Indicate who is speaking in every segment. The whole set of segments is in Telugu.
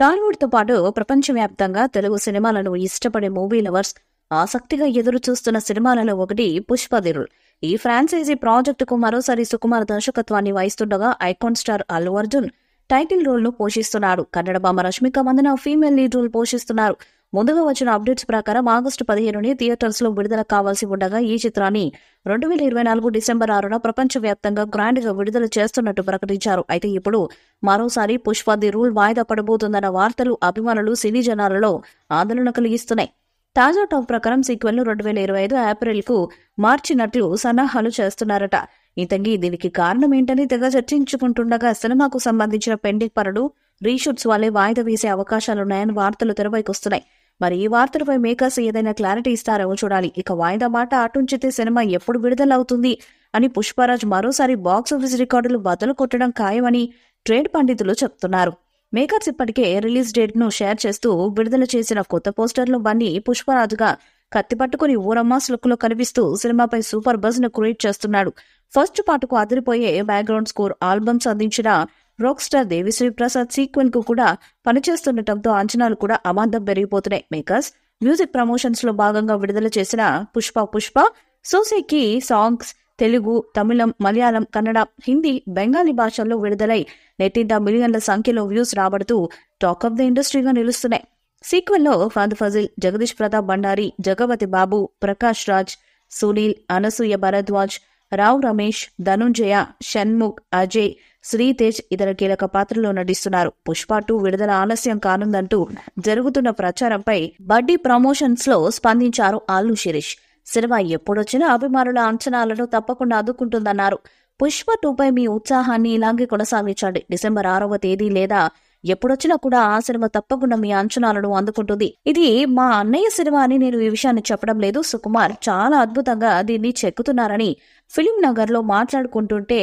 Speaker 1: టాలీవుడ్ తో పాటు ప్రపంచవ్యాప్తంగా తెలుగు సినిమాలను ఇష్టపడే మూవీ లవర్స్ ఆసక్తిగా ఎదురు చూస్తున్న సినిమాలలో ఒకటి పుష్పదిరుల్ ఈ ఫ్రాంచైజీ ప్రాజెక్టుకు మరోసారి సుకుమార్ దర్శకత్వాన్ని వహిస్తుండగా icon star Allu Arjun title role ను పోషిస్తున్నాడు కన్నడ భామ Rashmika Mandanna female lead role పోషిస్తున్నారు ముందుగా వచ్చిన అప్డేట్స్ ప్రకారం ఆగస్టు పదిహేనుని థియేటర్స్లో విడుదల కావాల్సి ఉండగా ఈ చిత్రాన్ని రెండు వేల ఇరవై నాలుగు డిసెంబర్ ఆరున ప్రపంచవ్యాప్తంగా గ్రాండ్గా విడుదల చేస్తున్నట్టు ప్రకటించారు అయితే ఇప్పుడు మరోసారి పుష్ప ది రూల్ వాయిదా పడబోతుందన్న వార్తలు అభిమానులు సినీ జనాలలో ఆందోళన కలిగిస్తున్నాయి తాజా టాక్ ప్రకారం సీక్వెల్ ను రెండు వేల ఇరవై ఐదు ఏప్రిల్ కు మార్చినట్లు సన్నాహాలు చేస్తున్నారట ఇతంగి దీనికి కారణం ఏంటని తెగ చర్చించుకుంటుండగా సినిమాకు సంబంధించిన పెండింగ్ పనులు రీషూట్స్ వల్లే వాయిదా వేసే అవకాశాలున్నాయని వార్తలు తెరవైకి వస్తున్నాయి మరి ఈ వార్తలపై మేకర్స్ ఏదైనా క్లారిటీ ఇస్తారో చూడాలి ఇక వాయిదా మాట అటుంచితే సినిమా ఎప్పుడు విడుదలవుతుంది అని పుష్పరాజ్ మరోసారి బాక్సాఫీస్ రికార్డులు బదులు కొట్టడం ఖాయమని ట్రేడ్ పండితులు చెప్తున్నారు మేకర్స్ ఇప్పటికే రిలీజ్ డేట్ ను షేర్ చేస్తూ విడుదల చేసిన కొత్త పోస్టర్లు బన్నీ పుష్పరాజుగా కత్తి పట్టుకుని ఊరమ్మాస్ లుక్ లో కనిపిస్తూ సినిమాపై సూపర్ బజ్ ను క్రియేట్ చేస్తున్నాడు ఫస్ట్ పాటకు అదిరిపోయే బ్యాక్గ్రౌండ్ స్కోర్ ఆల్బమ్స్ అందించిన rock star Devisri Prasad sequel కు కూడా పనిచేస్తుండటంతో అంచనాలు కూడా అమాంతం పెరిగిపోతున్నాయి మేకర్స్ మ్యూజిక్ ప్రమోషన్స్ లో భాగంగా విడుదల చేసిన పుష్ప పుష్ప సోసేకి సాంగ్స్ తెలుగు తమిళం మలయాళం కన్నడ హిందీ బెంగాలీ భాషల్లో విడుదలై నెట్టింట మిలియన్ల సంఖ్యలో వ్యూస్ రాబడుతూ టాక్ ఆఫ్ ద ఇండస్ట్రీగా నిలుస్తున్నాయి సీక్వెల్లో ఫాద్ ఫజిల్ జగదీష్ ప్రతాప్ భండారి జగపతి బాబు ప్రకాష్ రాజ్ సునీల్ అనసూయ భరద్వాజ్ రావ్ రమేష్ ధనుంజయ షణ్ముఖ్ అజయ్ శ్రీతేజ్ ఇతర కీలక పాత్రలో నటిస్తున్నారు పుష్ప టూ విడుదల ఆలస్యం కానుందంటూ జరుగుతున్న ప్రచారంపై బడ్డీ ప్రమోషన్స్ లో స్పందించారు అల్లు శిరీష్ సినిమా ఎప్పుడొచ్చినా అభిమానుల అంచనాలను తప్పకుండా అదుకుంటుందన్నారు పుష్ప టూపై మీ ఉత్సాహాన్ని ఇలాగే కొనసాగించండి డిసెంబర్ ఆరవ తేదీ లేదా ఎప్పుడొచ్చినా కూడా ఆ సినిమా తప్పకుండా మీ అంచనాలను అందుకుంటుంది ఇది మా అన్నయ్య సినిమా అని నేను ఈ విషయాన్ని చెప్పడం లేదు సుకుమార్ చాలా అద్భుతంగా దీన్ని చెక్కుతున్నారని ఫిలిం నగర్లో మాట్లాడుకుంటుంటే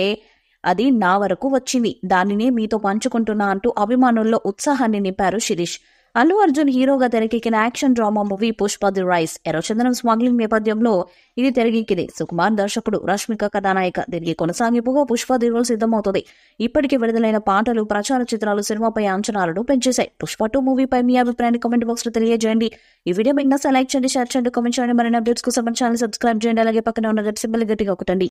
Speaker 1: అది నా వరకు వచ్చింది దానినే మీతో పంచుకుంటున్నా అంటూ అభిమానుల్లో ఉత్సాహాన్ని నింపారు శిరీష్ అల్లు అర్జున్ హీరోగా తెరకెక్కిన action drama movie Pushpa the rise ఎర్రచందనం స్మగ్లింగ్ నేపథ్యంలో ఇది తెరకెక్కింది సుకుమార్ దర్శకుడు రష్మిక కథానాయక దీనికి కొనసాగింపుగా పుష్ప ది రోల్ సిద్ధమవుతుంది ఇప్పటికే విడుదలైన పాటలు ప్రచార చిత్రాలు సినిమాపై అంచనాలను పెంచేశాయి పుష్ప టూ మూవీపై మీ అభిప్రాయాన్ని కమెంట్ బాక్స్ లో తెలియజేయండి ఈ వీడియో మీకు నచ్చ లైక్ చేయండి షేర్ చేయండి కమెంట్ చేయండి మరిన్ని అప్డేట్స్ కోసం ఛానల్ సబ్స్క్రైబ్ చేయండి అలాగే పక్కన ఉన్న రెడ్ సింబల్ గట్టిగా ఒకటండి